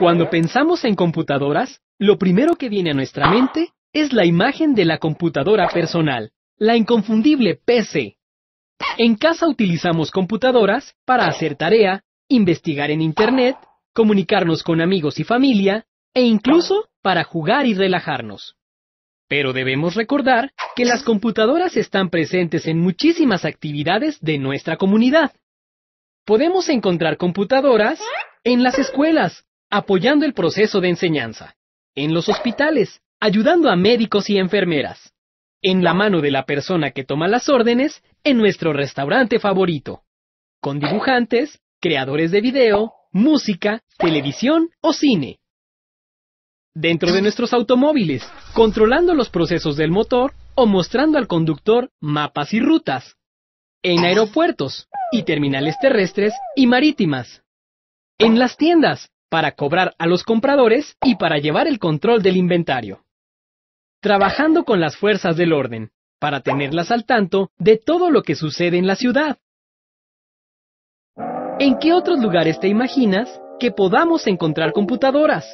Cuando pensamos en computadoras, lo primero que viene a nuestra mente es la imagen de la computadora personal, la inconfundible PC. En casa utilizamos computadoras para hacer tarea, investigar en Internet, comunicarnos con amigos y familia, e incluso para jugar y relajarnos. Pero debemos recordar que las computadoras están presentes en muchísimas actividades de nuestra comunidad. Podemos encontrar computadoras en las escuelas, apoyando el proceso de enseñanza, en los hospitales, ayudando a médicos y enfermeras, en la mano de la persona que toma las órdenes, en nuestro restaurante favorito, con dibujantes, creadores de video, música, televisión o cine. Dentro de nuestros automóviles, controlando los procesos del motor o mostrando al conductor mapas y rutas. En aeropuertos y terminales terrestres y marítimas. En las tiendas, para cobrar a los compradores y para llevar el control del inventario. Trabajando con las fuerzas del orden, para tenerlas al tanto de todo lo que sucede en la ciudad. ¿En qué otros lugares te imaginas que podamos encontrar computadoras?